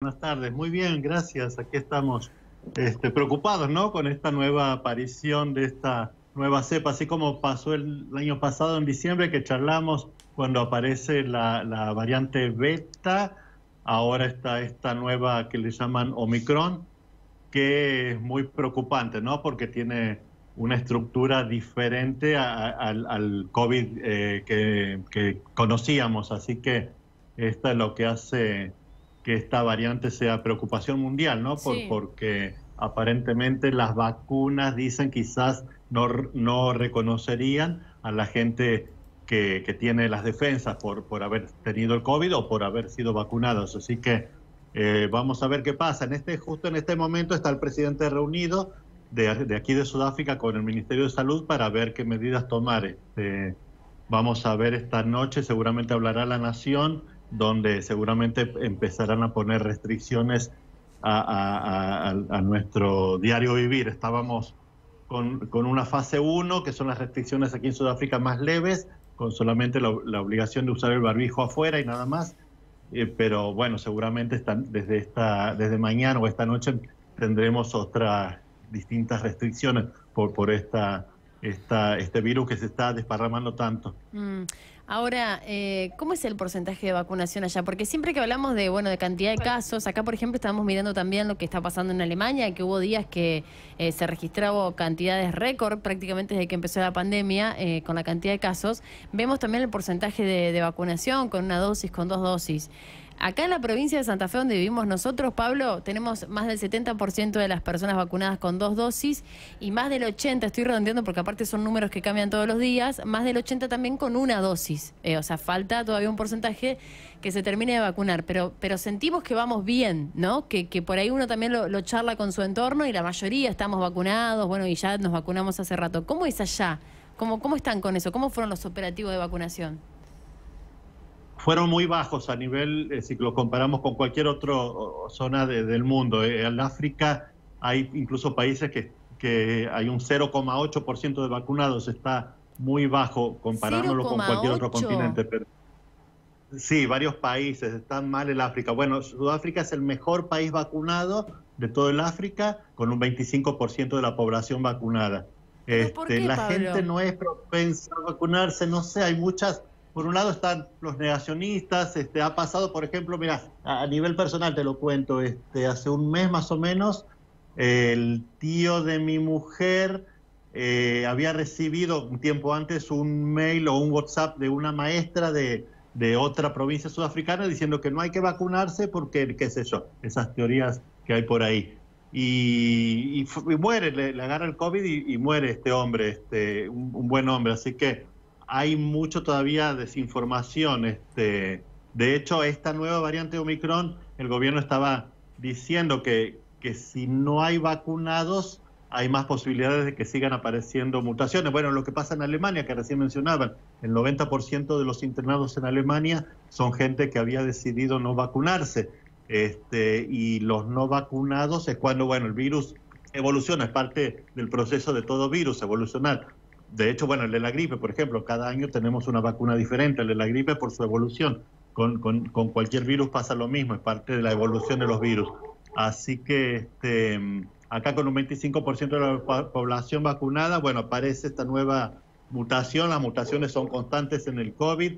Buenas tardes, muy bien, gracias. Aquí estamos este, preocupados, ¿no? Con esta nueva aparición de esta nueva cepa, así como pasó el año pasado en diciembre que charlamos cuando aparece la, variante beta, ahora está esta nueva que le llaman Omicron, que es muy preocupante, ¿no? Porque tiene una estructura diferente al, COVID eh, que, que conocíamos, así que esta es lo que hace que esta variante sea preocupación mundial, ¿no? Por, Porque aparentemente las vacunas dicen quizás no, no reconocerían a la gente que, que, tiene las defensas por, por haber tenido el COVID o por haber sido vacunados. Así que eh, vamos a ver qué pasa. En este, justo en este momento está el presidente reunido de, de aquí de Sudáfrica con el Ministerio de Salud para ver qué medidas tomar. Este, vamos a ver esta noche, seguramente hablará la Nación donde seguramente empezarán a poner restricciones a, a, nuestro diario vivir. Estábamos con, con, una fase 1, que son las restricciones aquí en Sudáfrica más leves, con solamente la, obligación de usar el barbijo afuera y nada más. Eh, pero bueno, seguramente están, desde, esta, desde mañana o esta noche tendremos otras distintas restricciones por, por esta, esta, este virus que se está desparramando tanto. Mm. Ahora, eh, ¿cómo es el porcentaje de vacunación allá? Porque siempre que hablamos de, bueno, de cantidad de casos, acá por ejemplo estamos mirando también lo que está pasando en Alemania, que hubo días que eh, se registraba cantidades récord prácticamente desde que empezó la pandemia eh, con la cantidad de casos. Vemos también el porcentaje de vacunación con una dosis, con dos dosis. Acá en la provincia de Santa Fe, donde vivimos nosotros, Pablo, tenemos más del 70% de las personas vacunadas con dos dosis y más del 80%, estoy redondeando porque aparte son números que cambian todos los días, más del 80% también con una dosis. Eh, o sea, falta todavía un porcentaje que se termine de vacunar, pero, pero sentimos que vamos bien, ¿no? Que, que por ahí uno también lo, charla con su entorno y la mayoría estamos vacunados, bueno, y ya nos vacunamos hace rato. ¿Cómo es allá? ¿Cómo, cómo están con eso? ¿Cómo fueron los operativos de vacunación? fueron muy bajos a nivel, eh, si lo comparamos con cualquier otra zona del mundo. Eh, en África hay incluso países que, hay un 0,8% de vacunados, está muy bajo comparándolo con cualquier otro continente. sí, varios países, están mal el África. Bueno, Sudáfrica es el mejor país vacunado de todo el África, con un 25% de la población vacunada. Este, la gente no es propensa a vacunarse, no sé, hay muchas por un lado están los negacionistas, este, ha pasado, por ejemplo, mira, a, nivel personal te lo cuento, este, hace un mes más o menos, el tío de mi mujer eh, había recibido un tiempo antes un mail o un WhatsApp de una maestra de, otra provincia sudafricana diciendo que no hay que vacunarse porque, qué sé yo, esas teorías que hay por ahí. Y, muere, le, agarra el COVID y, y muere este hombre, este, un, un buen hombre. Así que hay mucho todavía desinformación. Este, de hecho, esta nueva variante Omicron, el gobierno estaba diciendo que, si no hay vacunados, hay más posibilidades de que sigan apareciendo mutaciones. Bueno, lo que pasa en Alemania, que recién mencionaban, el 90% de los internados en Alemania son gente que había decidido no vacunarse. Este, y los no vacunados es cuando, bueno, el virus evoluciona, es parte del proceso de todo virus, evolucionar. De hecho, bueno, el de la gripe, por ejemplo, cada año tenemos una vacuna diferente. El de la gripe por su evolución. Con, cualquier virus pasa lo mismo, es parte de la evolución de los virus. Así que este, acá con un 25% de la población vacunada, bueno, aparece esta nueva mutación. Las mutaciones son constantes en el COVID,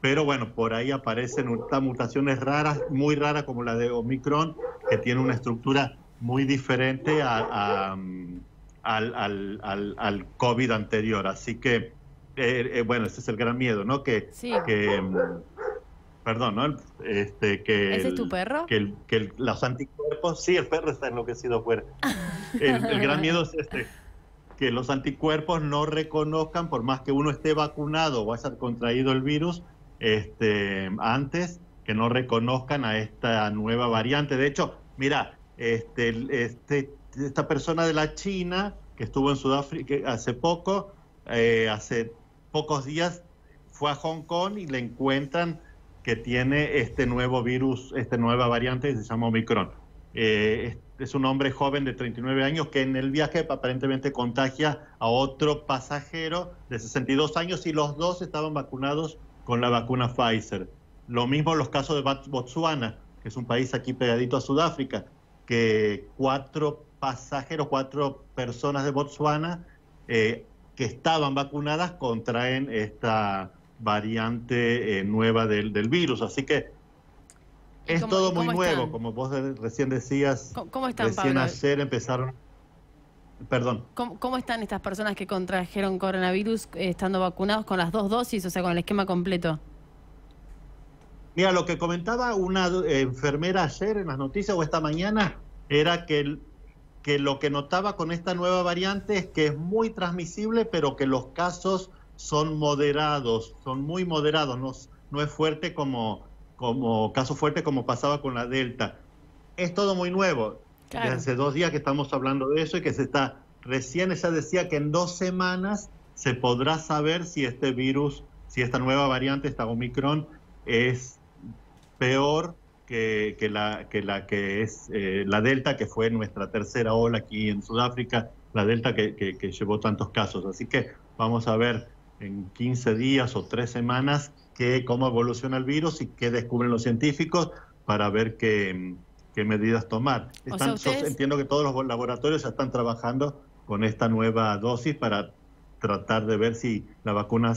pero bueno, por ahí aparecen mutaciones raras, muy raras como la de Omicron, que tiene una estructura muy diferente a al, al, al, COVID anterior. Así que, eh, eh, bueno, ese es el gran miedo, ¿no? Que, mm, perdón, ¿no? Este, que ¿Ese es tu perro? Que, los anticuerpos, sí, el perro está enloquecido afuera. el, gran miedo es este, que los anticuerpos no reconozcan, por más que uno esté vacunado o haya contraído el virus este, antes, que no reconozcan a esta nueva variante. De hecho, mira, este, este, esta persona de la China estuvo en Sudáfrica hace poco, eh, hace pocos días fue a Hong Kong y le encuentran que tiene este nuevo virus, esta nueva variante que se llama Omicron. Eh, es, un hombre joven de 39 años que en el viaje aparentemente contagia a otro pasajero de 62 años y los dos estaban vacunados con la vacuna Pfizer. Lo mismo en los casos de Botswana, que es un país aquí pegadito a Sudáfrica, que cuatro pasajeros, cuatro personas de Botswana eh, que estaban vacunadas contraen esta variante eh, nueva del, virus. Así que es todo muy nuevo, como vos recién decías. ¿Cómo, están, recién ayer empezaron. Perdón. ¿Cómo, están estas personas que contrajeron coronavirus eh, estando vacunados con las dos dosis, o sea, con el esquema completo? Mira, lo que comentaba una enfermera ayer en las noticias o esta mañana era que el, que lo que notaba con esta nueva variante es que es muy transmisible, pero que los casos son moderados, son muy moderados, no, no es fuerte como, como caso fuerte como pasaba con la Delta. Es todo muy nuevo. hace dos días que estamos hablando de eso y que se está, recién ella decía que en dos semanas se podrá saber si este virus, si esta nueva variante, esta Omicron, es peor que, la, que la que es eh, la Delta, que fue nuestra tercera ola aquí en Sudáfrica, la Delta que, que, llevó tantos casos. Así que vamos a ver en 15 días o 3 semanas que, cómo evoluciona el virus y qué descubren los científicos para ver qué, qué medidas tomar. entiendo que todos los laboratorios ya están trabajando con esta nueva dosis para tratar de ver si la vacuna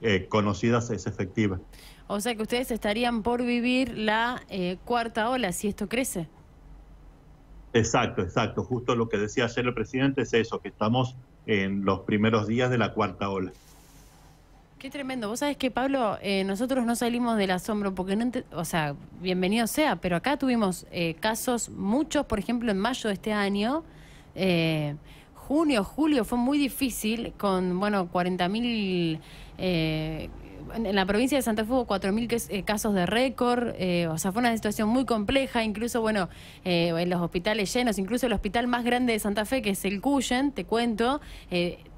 eh, conocida es efectiva. O sea que ustedes estarían por vivir la eh, cuarta ola si esto crece. Exacto, exacto. Justo lo que decía ayer el presidente es eso, que estamos en los primeros días de la cuarta ola. Qué tremendo. Vos sabés que, Pablo, eh, nosotros no salimos del asombro porque no, o sea, bienvenido sea, pero acá tuvimos eh, casos, muchos, por ejemplo, en mayo de este año, junio, julio, fue muy difícil con, bueno, 40.000 en la provincia de Santa Fe hubo 4.000 eh, casos de récord, eh, o sea, fue una situación muy compleja, incluso, bueno, eh, en los hospitales llenos, incluso el hospital más grande de Santa Fe, que es el Cuyen, te cuento,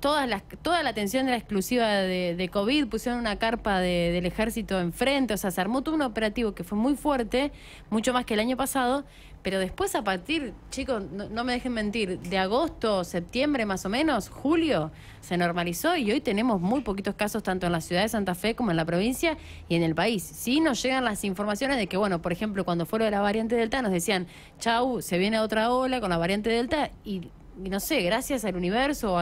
todas las, toda la atención era exclusiva de, de COVID, pusieron una carpa del ejército enfrente, o sea, se armó todo un operativo que fue muy fuerte, mucho más que el año pasado, pero después a partir, chicos, no, me dejen mentir, de agosto, septiembre más o menos, julio, se normalizó y hoy tenemos muy poquitos casos tanto en la ciudad de Santa Fe como en la provincia y en el país. Sí nos llegan las informaciones de que, bueno, por ejemplo, cuando fue lo de la variante Delta nos decían, chau, se viene otra ola con la variante Delta y no sé, gracias al universo o,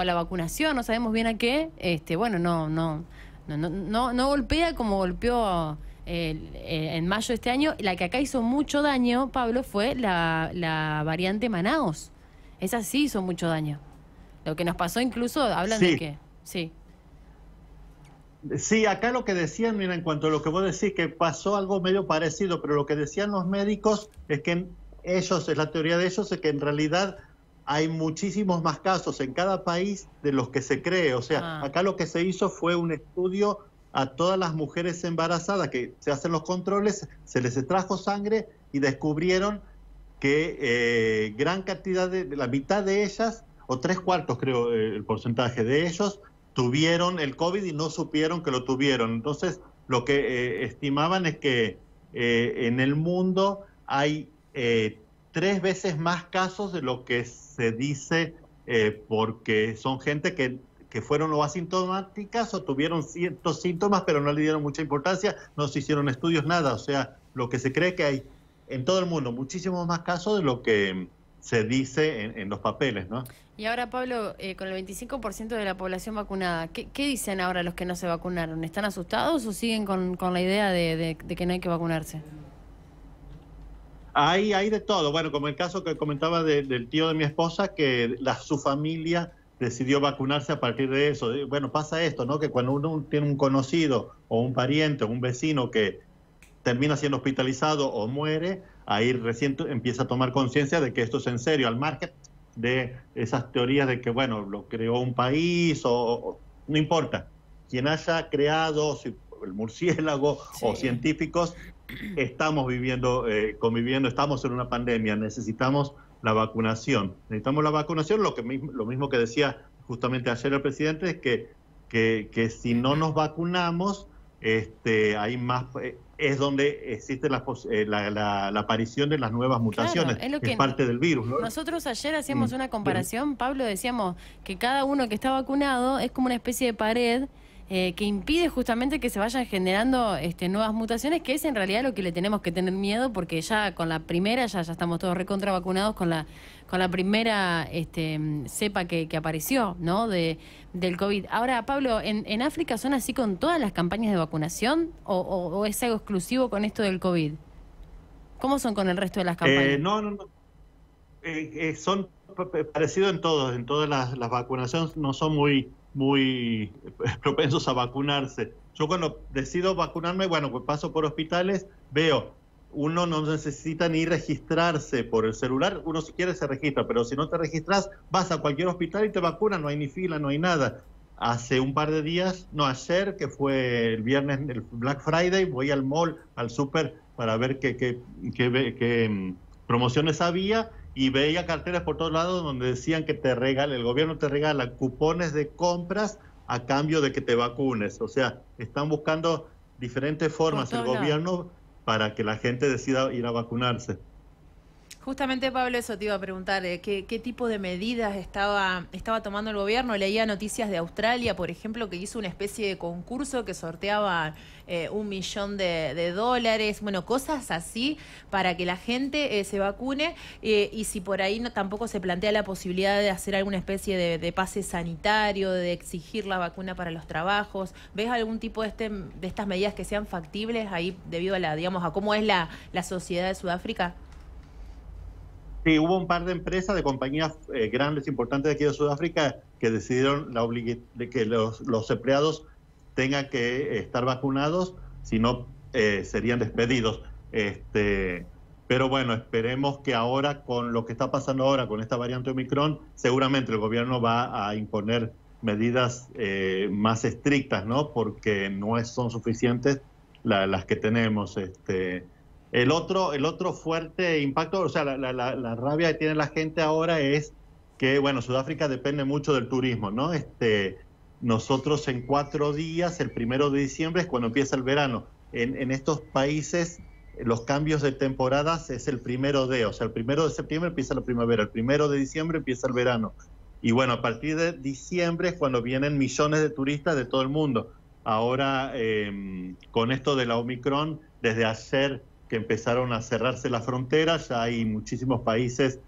a la vacunación, no sabemos bien a qué, este, bueno, no, no, no, no, golpea como golpeó en mayo de este año, la que acá hizo mucho daño, Pablo, fue la, variante Manaos. Esa sí hizo mucho daño. Lo que nos pasó incluso, hablan de que... Sí. Sí, acá lo que decían, mira, en cuanto a lo que vos decís, que pasó algo medio parecido, pero lo que decían los médicos es que ellos, es la teoría de ellos, es que en realidad hay muchísimos más casos en cada país de los que se cree. O sea, ah. acá lo que se hizo fue un estudio a todas las mujeres embarazadas que se hacen los controles, se les extrajo sangre y descubrieron que eh, gran cantidad de, la mitad de ellas, o tres cuartos creo eh, el porcentaje de ellos, tuvieron el COVID y no supieron que lo tuvieron. Entonces, lo que eh, estimaban es que en el mundo hay tres veces más casos de lo que se dice porque son gente que que fueron o asintomáticas o tuvieron ciertos síntomas, pero no le dieron mucha importancia, no se hicieron estudios, nada. O sea, lo que se cree que hay en todo el mundo, muchísimos más casos de lo que se dice en, los papeles, ¿no? Y ahora, Pablo, eh, con el 25% de la población vacunada, ¿qué, dicen ahora los que no se vacunaron? ¿Están asustados o siguen con, la idea de, que no hay que vacunarse? Hay, hay de todo. Bueno, como el caso que comentaba del tío de mi esposa, que su familia decidió vacunarse a partir de eso. Eh, bueno, pasa esto, ¿no? Que cuando uno tiene un conocido o un pariente o un vecino que termina siendo hospitalizado o muere, ahí recién empieza a tomar conciencia de que esto es en serio, al margen de esas teorías de que, bueno, lo creó un país o, no importa. Quien haya creado el murciélago o científicos, estamos viviendo, eh, conviviendo, estamos en una pandemia, necesitamos la vacunación. Necesitamos la vacunación, lo, que mismo, lo mismo que decía justamente ayer el presidente, es que, que, si no nos vacunamos, este, hay más, eh, es donde existe eh, la, la, aparición de las nuevas mutaciones, es, parte del virus. Nosotros ayer hacíamos mm. una comparación, Pablo, decíamos que cada uno que está vacunado es como una especie de pared eh, que impide justamente que se vayan generando este, nuevas mutaciones, que es en realidad lo que le tenemos que tener miedo, porque ya con la primera, ya, ya estamos todos recontravacunados con la, con la primera este, cepa que, apareció, ¿no? De, del COVID. Ahora, Pablo, ¿en, ¿en, África son así con todas las campañas de vacunación o, es algo exclusivo con esto del COVID? ¿Cómo son con el resto de las eh, campañas? no, no, no. Eh, son parecido en todos, en todas las vacunaciones no son muy muy eh, propensos a vacunarse. Yo cuando decido vacunarme, bueno, pues paso por hospitales, veo, uno no necesita ni registrarse por el celular, uno si quiere se registra, pero si no te registras, vas a cualquier hospital y te vacunan, no hay ni fila, no hay nada. Hace un par de días, no ayer, que fue el viernes, el Black Friday, voy al mall, al súper, para ver qué mm, promociones había y veía carteras por todos lados donde decían que te regala, el gobierno te regala cupones de compras a cambio de que te vacunes. O sea, están buscando diferentes formas el gobierno para que la gente decida ir a vacunarse. Justamente, Pablo, eso te iba a preguntar, eh, ¿qué, tipo de medidas estaba, estaba tomando el gobierno? Leía noticias de Australia, por ejemplo, que hizo una especie de concurso que sorteaba eh, un millón de, dólares, bueno, cosas así para que la gente eh, se vacune y si por ahí no, tampoco se plantea la posibilidad de hacer alguna especie de, pase sanitario, de exigir la vacuna para los trabajos. ¿Ves algún tipo de, este, de estas medidas que sean factibles ahí debido a la, digamos, a cómo es la sociedad de Sudáfrica? Sí, hubo un par de empresas, de compañías eh, grandes, importantes de aquí de Sudáfrica, que decidieron que los, empleados tengan que estar vacunados, si no eh, serían despedidos. Este, pero bueno, esperemos que ahora, con lo que está pasando ahora, con esta variante Omicron, seguramente el gobierno va a imponer medidas eh, más estrictas, ¿no? Porque no son suficientes las que tenemos. Este, el otro, el otro fuerte impacto, o sea, la, la, la, rabia que tiene la gente ahora es que, bueno, Sudáfrica depende mucho del turismo, ¿no? Este, nosotros en cuatro días, el primero de diciembre es cuando empieza el verano. En, estos países los cambios de temporadas es el primero de, o sea, el primero de septiembre empieza la primavera, el primero de diciembre empieza el verano. Y bueno, a partir de diciembre es cuando vienen millones de turistas de todo el mundo. Ahora, em, con esto de la Omicron, desde ayer que empezaron a cerrarse las fronteras, ya hay muchísimos países,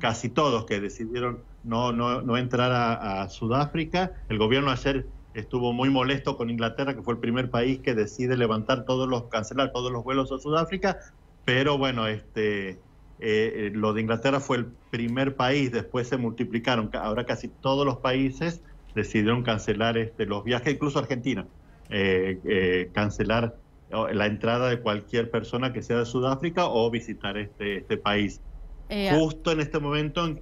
casi todos, que decidieron no, no, entrar a, Sudáfrica. El gobierno ayer estuvo muy molesto con Inglaterra, que fue el primer país que decide levantar todos los, cancelar todos los vuelos a Sudáfrica, pero bueno, este, eh, lo de Inglaterra fue el primer país, después se multiplicaron, ahora casi todos los países decidieron cancelar este, los viajes, incluso Argentina, eh, eh, cancelar la entrada de cualquier persona que sea de Sudáfrica o visitar este, este país. Eh, Justo en este momento,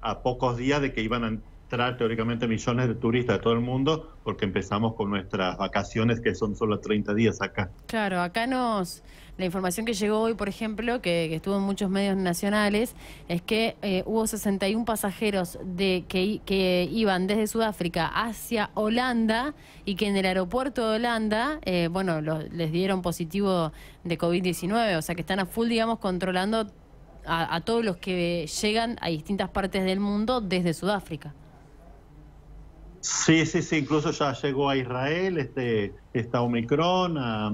a pocos días de que iban a entrar teóricamente millones de turistas de todo el mundo, porque empezamos con nuestras vacaciones que son solo 30 días acá. Claro, acá nos... La información que llegó hoy, por ejemplo, que, estuvo en muchos medios nacionales, es que eh, hubo 61 pasajeros de que, iban desde Sudáfrica hacia Holanda y que en el aeropuerto de Holanda, eh, bueno, les dieron positivo de COVID-19, o sea que están a full, digamos, controlando a, todos los que llegan a distintas partes del mundo desde Sudáfrica. Sí, sí, sí, incluso ya llegó a Israel, este, esta Omicron, a,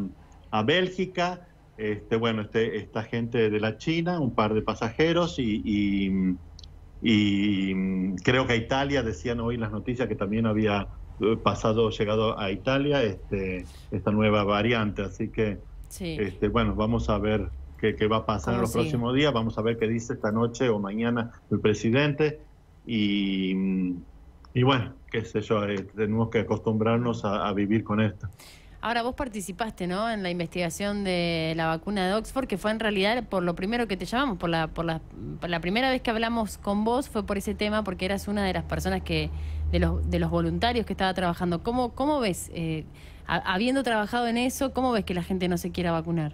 a Bélgica, este, bueno, este, esta gente de la China, un par de pasajeros y, y, mm, creo que a Italia, decían hoy las noticias que también había eh, pasado, llegado a Italia este, esta nueva variante. Así que, este, bueno, vamos a ver qué, va a pasar en los próximos días, vamos a ver qué dice esta noche o mañana el presidente y, mm, bueno, qué sé yo, eh, tenemos que acostumbrarnos a vivir con esto. Ahora, vos participaste, ¿no? En la investigación de la vacuna de Oxford, que fue en realidad por lo primero que te llamamos, por la, por primera vez que hablamos con vos fue por ese tema, porque eras una de las personas que, de los, de los voluntarios que estaba trabajando. ¿Cómo, ves, eh, habiendo trabajado en eso, cómo ves que la gente no se quiera vacunar?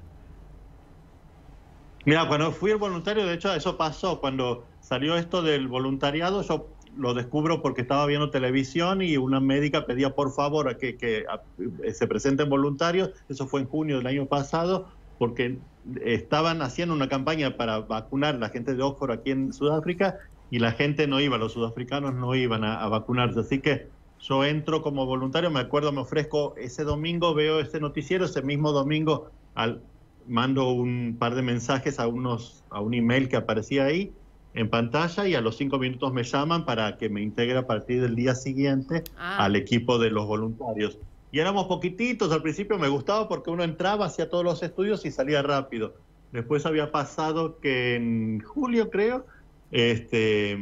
Mira, cuando fui el voluntario, de hecho, eso pasó. Cuando salió esto del voluntariado, yo lo descubro porque estaba viendo televisión y una médica pedía por favor a que, eh, se presenten voluntarios. Eso fue en junio del año pasado porque estaban haciendo una campaña para vacunar la gente de Oxford aquí en Sudáfrica y la gente no iba, los sudafricanos no iban a, a vacunarse. Así que yo entro como voluntario, me acuerdo, me ofrezco ese domingo, veo ese noticiero, ese mismo domingo al, mando un par de mensajes a, unos, a un email que aparecía ahí en pantalla y a los cinco minutos me llaman para que me integre a partir del día siguiente ah. al equipo de los voluntarios. Y éramos poquititos, al principio me gustaba porque uno entraba, hacía todos los estudios y salía rápido. Después había pasado que en julio, creo, este,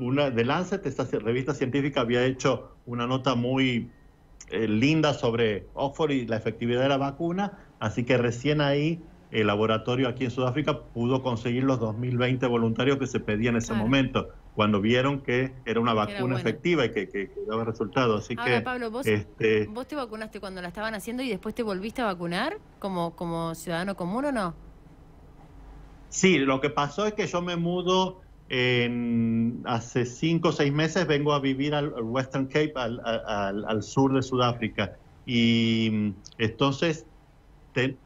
una de Lancet, esta revista científica, había hecho una nota muy eh, linda sobre Oxford y la efectividad de la vacuna, así que recién ahí el laboratorio aquí en Sudáfrica pudo conseguir los 2.020 voluntarios que se pedían en ese momento, cuando vieron que era una vacuna efectiva y que, daba resultados. Así que, Pablo, este, ¿vos, te vacunaste cuando la estaban haciendo y después te volviste a vacunar como, ciudadano común o no? Sí, lo que pasó es que yo me mudo en, hace cinco o seis meses, vengo a vivir al, Western Cape, al, al sur de Sudáfrica. Y mm, entonces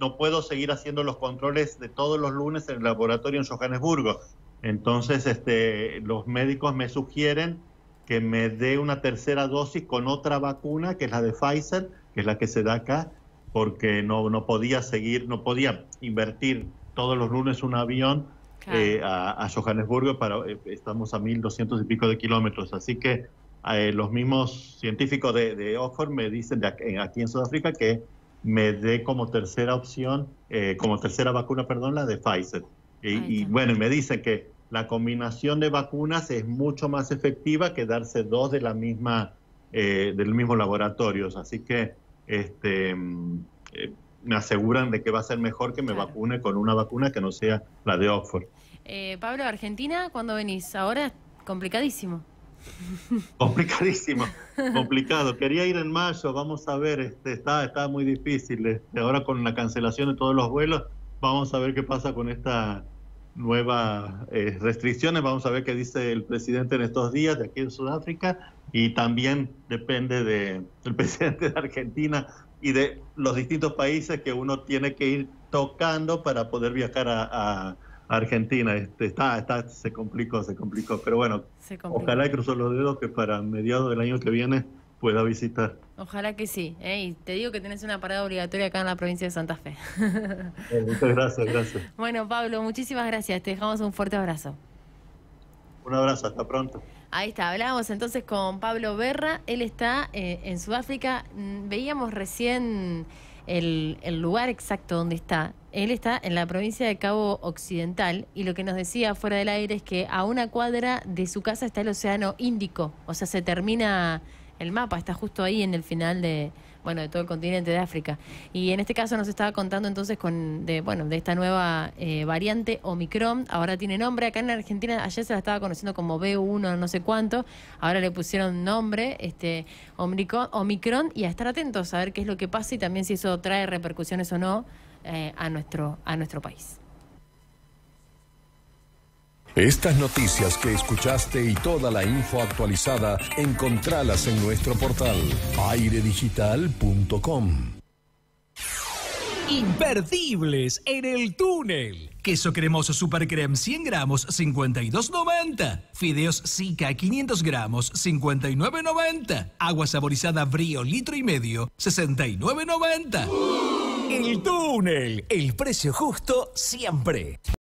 no puedo seguir haciendo los controles de todos los lunes en el laboratorio en Johannesburgo. Entonces, este, los médicos me sugieren que me dé una tercera dosis con otra vacuna, que es la de Pfizer, que es la que se da acá, porque no, no podía seguir, no podía invertir todos los lunes un avión eh, a, Johannesburgo, para, eh, estamos a 1.200 y pico de kilómetros, así que eh, los mismos científicos de, Oxford me dicen aquí en Sudáfrica que me dé como tercera opción, eh, como tercera vacuna, perdón, la de Pfizer. Y, bueno, me dicen que la combinación de vacunas es mucho más efectiva que darse dos de la misma, eh, del mismo laboratorio. Así que este, mm, eh, me aseguran de que va a ser mejor que me vacune con una vacuna que no sea la de Oxford. Pablo, Argentina, ¿cuándo venís? Ahora complicadísimo. Complicadísimo, complicado. Quería ir en mayo, vamos a ver, este, está, muy difícil. Este, ahora con la cancelación de todos los vuelos, vamos a ver qué pasa con estas nuevas eh, restricciones, vamos a ver qué dice el presidente en estos días de aquí en Sudáfrica y también depende del presidente de Argentina y de los distintos países que uno tiene que ir tocando para poder viajar a Argentina. Este, está, está, se complicó, se complicó. Pero bueno, ojalá y cruzo los dedos que para mediados del año que viene pueda visitar. Ojalá que sí. ¿eh? Y te digo que tenés una parada obligatoria acá en la provincia de Santa Fe. Eh, muchas gracias, gracias. Bueno, Pablo, muchísimas gracias. Te dejamos un fuerte abrazo. Un abrazo, hasta pronto. Ahí está, hablábamos entonces con Pablo Berra. Él está eh, en Sudáfrica. Mm, veíamos recién el, lugar exacto donde está, él está en la provincia de Cabo Occidental y lo que nos decía fuera del aire es que a una cuadra de su casa está el Océano Índico, o sea, se termina el mapa, está justo ahí en el final de, bueno, de todo el continente de África. Y en este caso nos estaba contando entonces con, de, bueno, de esta nueva eh, variante Omicron, ahora tiene nombre, acá en Argentina ayer se la estaba conociendo como B1 no sé cuánto, ahora le pusieron nombre, este Omicron, y a estar atentos a ver qué es lo que pasa y también si eso trae repercusiones o no eh, a, nuestro, a nuestro país. Estas noticias que escuchaste y toda la info actualizada encontralas en nuestro portal airedigital.com. Imperdibles en el túnel. Queso cremoso Supercrem 100 gramos 52.90. Fideos Zika 500 gramos 59.90. Agua saborizada Brío litro y medio 69.90. El túnel. El precio justo siempre.